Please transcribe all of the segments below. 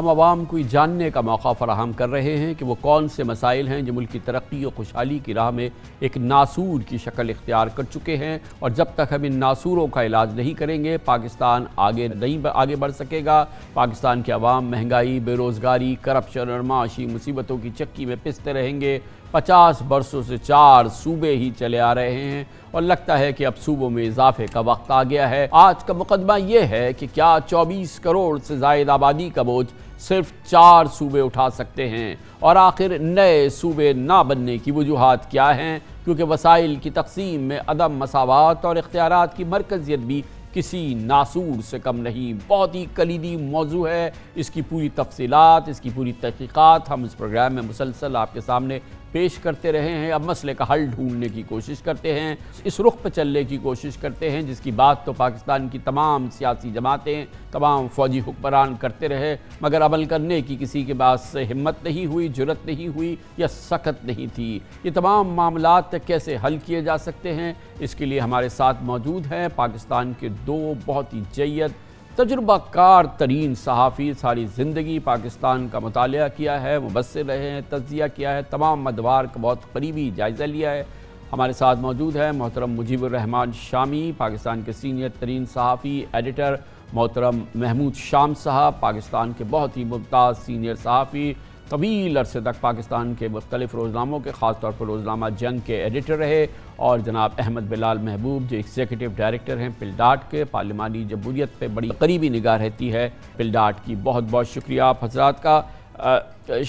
हम आवाम को जानने का मौका फराहम कर रहे हैं कि वो कौन से मसाइल हैं जो मुल्क की तरक्की और खुशहाली की राह में एक नासूर की शक्ल इख्तियार कर चुके हैं और जब तक हम इन नासूरों का इलाज नहीं करेंगे पाकिस्तान आगे नहीं आगे बढ़ सकेगा पाकिस्तान के आवाम महंगाई बेरोज़गारी करप्शन और माशी मुसीबतों की चक्की में पिसते रहेंगे पचास बरसों से चार सूबे ही चले आ रहे हैं और लगता है कि अब सूबों में इजाफे का वक्त आ गया है आज का मुकदमा ये है कि क्या 24 करोड़ से जायद आबादी का बोझ सिर्फ चार सूबे उठा सकते हैं और आखिर नए सूबे ना बनने की वजूहत क्या हैं क्योंकि वसाइल की तकसीम में अदम मसावत और इख्तियार की मरकजियत भी किसी नासूर से कम नहीं बहुत ही कलीदी मौजू है इसकी पूरी तफसीत इसकी पूरी तहकीक़ात हम इस प्रोग्राम में मुसलसल आपके सामने पेश करते रहे हैं अब मसले का हल ढूंढने की कोशिश करते हैं इस रुख पर चलने की कोशिश करते हैं जिसकी बात तो पाकिस्तान की तमाम सियासी जमातें तमाम फौजी हुक्मरान करते रहे मगर अमल करने की किसी के पास से हिम्मत नहीं हुई जुरत नहीं हुई या सख्त नहीं थी ये तमाम मामला कैसे हल किए जा सकते हैं इसके लिए हमारे साथ मौजूद हैं पाकिस्तान के दो बहुत ही जैत तजुर्बाकार तरीन सहाफ़ी सारी ज़िंदगी पाकिस्तान का मताल किया है मुबसर रहे हैं तजिया किया है तमाम मदवार का बहुत करीबी जायज़ा लिया है हमारे साथ मौजूद है मोहतरम मुजीबरहमान शामी पाकिस्तान के सीनियर तरीन सहाफ़ी एडिटर मोहतरम महमूद शाम साहब पाकिस्तान के बहुत ही मुमताज़ सीनियर सहाफ़ी तवील अरसे तक पाकिस्तान के मुख्तलिफ रोज़नामों के ख़ास तौर पर रोज़नामा जंग के एडिटर रहे और जनाब अहमद बिलाल महबूब जो एग्जीक्यूटिव डायरेक्टर हैं पिलडाट के पार्लिमानी जमूरीत पर बड़ी करीबी निगाह रहती है पिलडाट की बहुत बहुत शुक्रिया आप हजरात का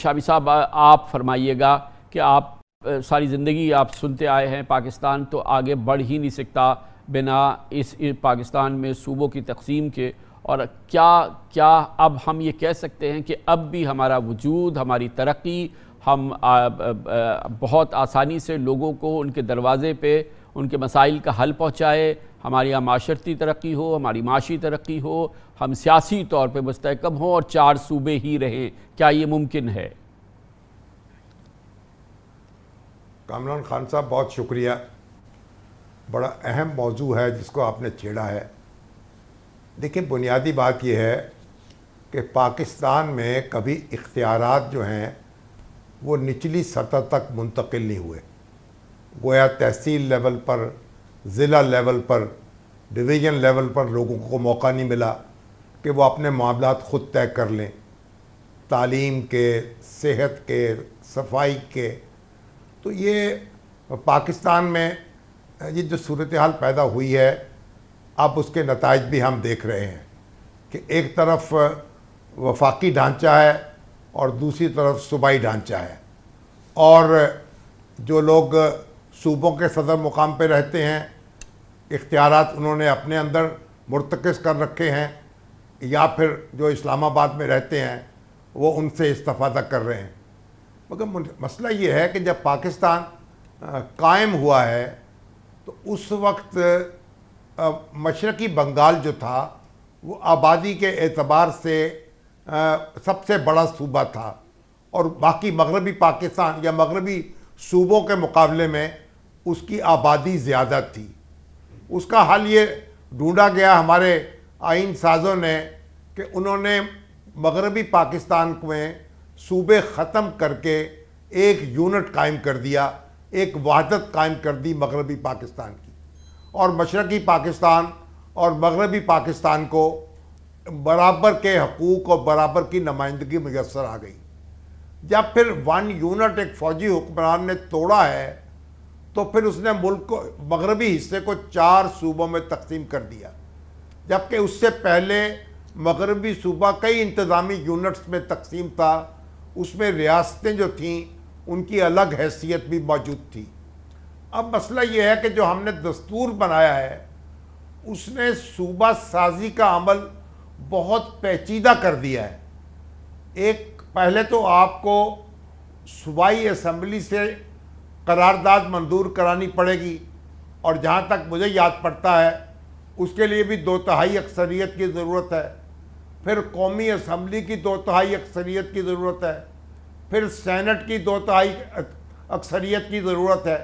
शाबी साहब आप फरमाइएगा कि आप सारी ज़िंदगी आप सुनते आए हैं पाकिस्तान तो आगे बढ़ ही नहीं सकता बिना इस पाकिस्तान में सूबों की तकसीम के और क्या क्या अब हम ये कह सकते हैं कि अब भी हमारा वजूद हमारी तरक्की हम आ, आ, आ, बहुत आसानी से लोगों को उनके दरवाज़े पे उनके मसाइल का हल पहुंचाए हमारे यहाँ माशरती तरक्की हो हमारी माशी तरक्की हो हम सियासी तौर पे मुस्तकम हों और चार सूबे ही रहें क्या ये मुमकिन है कामरान खान साहब बहुत शुक्रिया बड़ा अहम मौजू है जिसको आपने छेड़ा है देखिए बुनियादी बात यह है कि पाकिस्तान में कभी इख्तियार जो हैं वो निचली सतह तक मुंतकिल नहीं हुए गोया तहसील लेवल पर ज़िला लेवल पर डिवीज़न लेवल पर लोगों को मौका नहीं मिला कि वो अपने मामला ख़ुद तय कर लें तालीम के सेहत के सफाई के तो ये पाकिस्तान में ये जो सूरत हाल पैदा हुई है अब उसके नतज भी हम देख रहे हैं कि एक तरफ वफाकी ढांचा है और दूसरी तरफ सूबाई ढांचा है और जो लोग सूबों के सदर मुकाम पर रहते हैं इख्तियार उन्होंने अपने अंदर मुरतकस कर रखे हैं या फिर जो इस्लामाबाद में रहते हैं वो उनसे इस्तफादा कर रहे हैं मगर मसला ये है कि जब पाकिस्तान कायम हुआ है तो उस वक्त मशरक़ी बंगाल जो था वो आबादी के एतबार से आ, सबसे बड़ा सूबा था और बाकी मगरबी पाकिस्तान या मगरबी सूबों के मुकाबले में उसकी आबादी ज़्यादा थी उसका हल ये ढूंढा गया हमारे आइन साजों ने कि उन्होंने मगरबी पाकिस्तान में सूबे ख़त्म करके एक यूनिट कायम कर दिया एक वहादत कायम कर दी मगरबी पाकिस्तान और मशरक़ी पाकिस्तान और मगरबी पाकिस्तान को बराबर के हकूक़ और बराबर की नुमाइंदगी मैसर आ गई जब फिर वन यूनिट एक फ़ौजी हुक्मरान ने तोड़ा है तो फिर उसने मुल्क को मगरबी हिस्से को चार सूबों में तकसीम कर दिया जबकि उससे पहले मगरबी सूबा कई इंतज़ामी यूनिट्स में तकसीम था उसमें रियासतें जो थीं उनकी अलग हैसियत भी मौजूद थी अब मसला ये है कि जो हमने दस्तूर बनाया है उसने सूबा साजी का अमल बहुत पेचीदा कर दिया है एक पहले तो आपको सूबाई असम्बली से करारदाद मंजूर करानी पड़ेगी और जहाँ तक मुझे याद पड़ता है उसके लिए भी दो तहाई अक्सरियत की ज़रूरत है फिर कौमी असम्बली की दो तहाई अक्सरियत की ज़रूरत है फिर सैनट की दो तहाई अक्सरियत की ज़रूरत है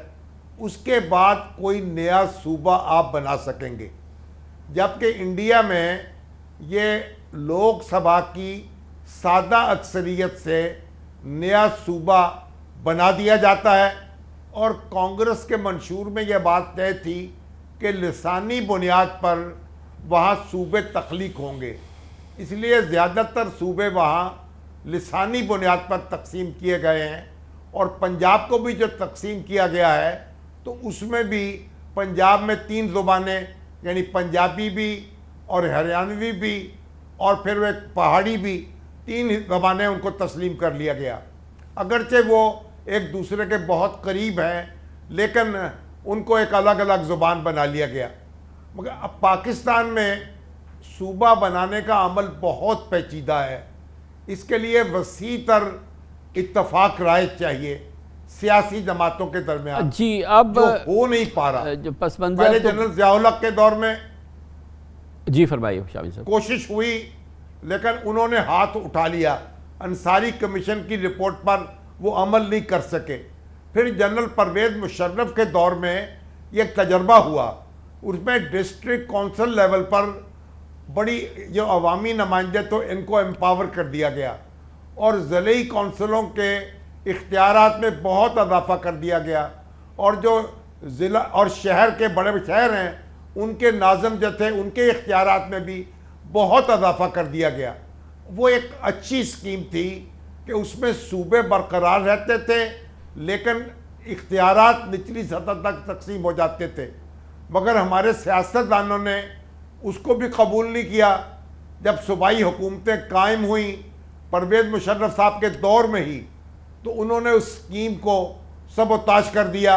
उसके बाद कोई नया सूबा आप बना सकेंगे जबकि इंडिया में ये लोकसभा की सादा अक्सरियत से नया सूबा बना दिया जाता है और कांग्रेस के मंशूर में यह बात तय थी कि लसानी बुनियाद पर वहाँ सूबे तख्लीक होंगे इसलिए ज़्यादातर सूबे वहाँ लसानी बुनियाद पर तकसीम किए गए हैं और पंजाब को भी जो तकसीम किया गया है तो उसमें भी पंजाब में तीन ज़ुबानें यानी पंजाबी भी और हरियाणवी भी और फिर वह पहाड़ी भी तीन ज़बानें उनको तस्लीम कर लिया गया अगरचे वो एक दूसरे के बहुत करीब हैं लेकिन उनको एक अलग अलग ज़ुबान बना लिया गया मगर अब पाकिस्तान में सूबा बनाने का अमल बहुत पेचीदा है इसके लिए वसी तर इतफाक़ राय चाहिए सियासी जमातों के दरमियान जी अब हो नहीं पा रहा पहले तो, जनरल जियाउलक के दौर में जी फरमाइए शामिल कोशिश हुई लेकिन उन्होंने हाथ उठा लिया अंसारी कमीशन की रिपोर्ट पर वो अमल नहीं कर सके फिर जनरल परवेज मुशर्रफ के दौर में एक तजर्बा हुआ उसमें डिस्ट्रिक्ट कौंसल लेवल पर बड़ी जो अवामी नुमाइंदे तो इनको एम्पावर कर दिया गया और ज़िली कौंसलों के इख्तियार में बहुत अजाफा कर दिया गया और जो ज़िला और शहर के बड़े शहर हैं उनके नाजम थे उनके इख्तियार में भी बहुत अजाफा कर दिया गया वो एक अच्छी स्कीम थी कि उसमें सूबे बरकरार रहते थे लेकिन इख्तियार निचली सतह तक तकसीम हो जाते थे मगर हमारे सियासतदानों ने उसको भी कबूल नहीं किया जब सूबाई हुकूमतें कायम हुई परवेज़ मुशर्रफ साहब के दौर में ही तो उन्होंने उस स्कीम को सबोताज कर दिया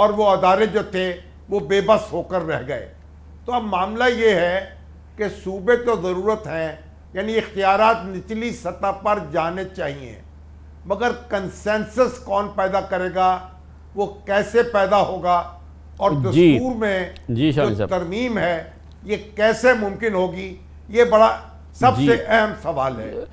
और वो अदारे जो थे वो बेबस होकर रह गए तो अब मामला ये है कि सूबे तो ज़रूरत हैं यानी इख्तियार निचली सतह पर जाने चाहिए मगर कंसेंसस कौन पैदा करेगा वो कैसे पैदा होगा और दस्तूर में जो तरमीम है ये कैसे मुमकिन होगी ये बड़ा सबसे अहम सवाल है